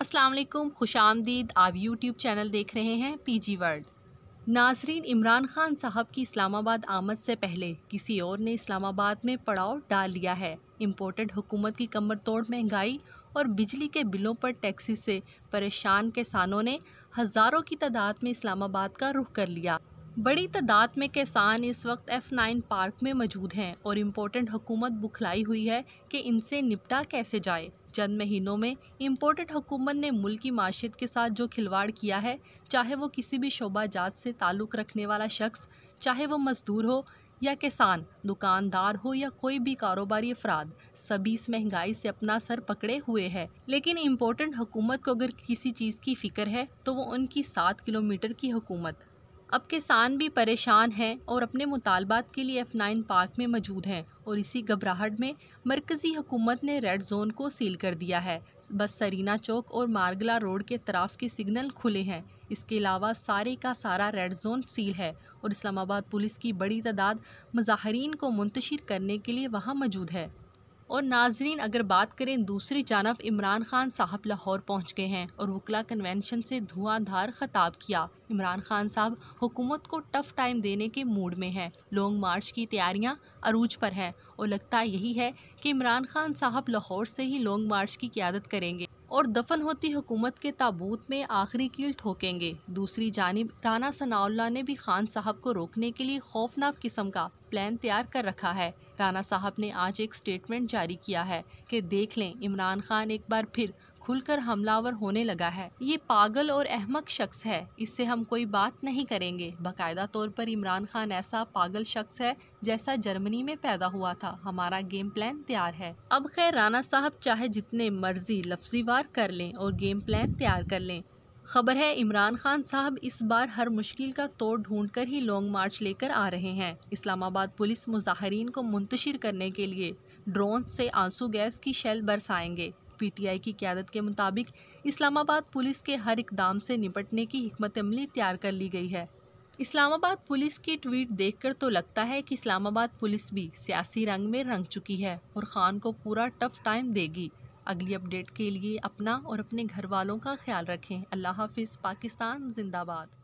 अस्सलाम वालेकुम खुश आमदीद आप यूट्यूब चैनल देख रहे हैं पीजी वर्ल्ड नाजरीन इमरान खान साहब की इस्लामाबाद आमद से पहले किसी और ने इस्लामाबाद में पड़ाव डाल लिया है इम्पोर्टेड हुकूमत की कमर तोड़ महंगाई और बिजली के बिलों पर टैक्सी से परेशान किसानों ने हज़ारों की तादाद में इस्लामाबाद का रुख कर लिया बड़ी तादाद में किसान इस वक्त एफ नाइन पार्क में मौजूद हैं और इम्पोर्टेंट हुकूमत बुखलाई हुई है कि इनसे निपटा कैसे जाए चंद महीनों में इम्पोर्टेंट हुकूमत ने मुल्क की माशियत के साथ जो खिलवाड़ किया है चाहे वो किसी भी शोबा जात से ताल्लुक़ रखने वाला शख्स चाहे वो मजदूर हो या किसान दुकानदार हो या कोई भी कारोबारी अफराद सभी इस महंगाई से अपना सर पकड़े हुए है लेकिन इम्पोर्टेंट हुकूमत को अगर किसी चीज़ की फ़िक्र है तो वो उनकी सात किलोमीटर की हुकूमत अब किसान भी परेशान हैं और अपने मुतालबात के लिए एफ़ नाइन पार्क में मौजूद हैं और इसी घबराहट में मरकज़ी हुकूमत ने रेड जोन को सील कर दिया है बस सरीना चौक और मारगला रोड के तराफ के सिग्नल खुले हैं इसके अलावा सारे का सारा रेड जोन सील है और इस्लामाबाद पुलिस की बड़ी तादाद मजाहरीन को मुंतशिर करने के लिए वहाँ मौजूद है और नाजरीन अगर बात करें दूसरी जानब इमरान खान साहब लाहौर पहुंच गए हैं और वकला कन्वेंशन से धुआंधार खताब किया इमरान खान साहब हुकूमत को टफ टाइम देने के मूड में हैं लॉन्ग मार्च की तैयारियां अरूज पर हैं और लगता यही है कि इमरान खान साहब लाहौर से ही लॉन्ग मार्च की क्यादत करेंगे और दफन होती हुकूमत के ताबूत में आखिरी कील ठोकेंगे दूसरी जानब राना सनाउल्ला ने भी खान साहब को रोकने के लिए खौफनाक किस्म का प्लान तैयार कर रखा है राना साहब ने आज एक स्टेटमेंट जारी किया है कि देख लें इमरान खान एक बार फिर खुलकर हमलावर होने लगा है ये पागल और अहमक शख्स है इससे हम कोई बात नहीं करेंगे बाकायदा तौर पर इमरान खान ऐसा पागल शख्स है जैसा जर्मनी में पैदा हुआ था हमारा गेम प्लान तैयार है अब खैर राना साहब चाहे जितने मर्जी लफ्जीवार कर लें और गेम प्लान तैयार कर लें खबर है इमरान खान साहब इस बार हर मुश्किल का तोड़ ढूंढकर ही लॉन्ग मार्च लेकर आ रहे हैं इस्लामाबाद पुलिस मुजाहरीन को मुंतशिर करने के लिए ड्रोन से आंसू गैस की शेल बरसाएंगे पीटीआई की क्यादत के मुताबिक इस्लामाबाद पुलिस के हर इकदाम से निपटने की हमत अमली तैयार कर ली गई है इस्लामाबाद पुलिस की ट्वीट देखकर तो लगता है कि इस्लामाबाद पुलिस भी सियासी रंग में रंग चुकी है और खान को पूरा टफ टाइम देगी अगली अपडेट के लिए अपना और अपने घर वालों का ख्याल रखें अल्लाह हाफिज़ पाकिस्तान जिंदाबाद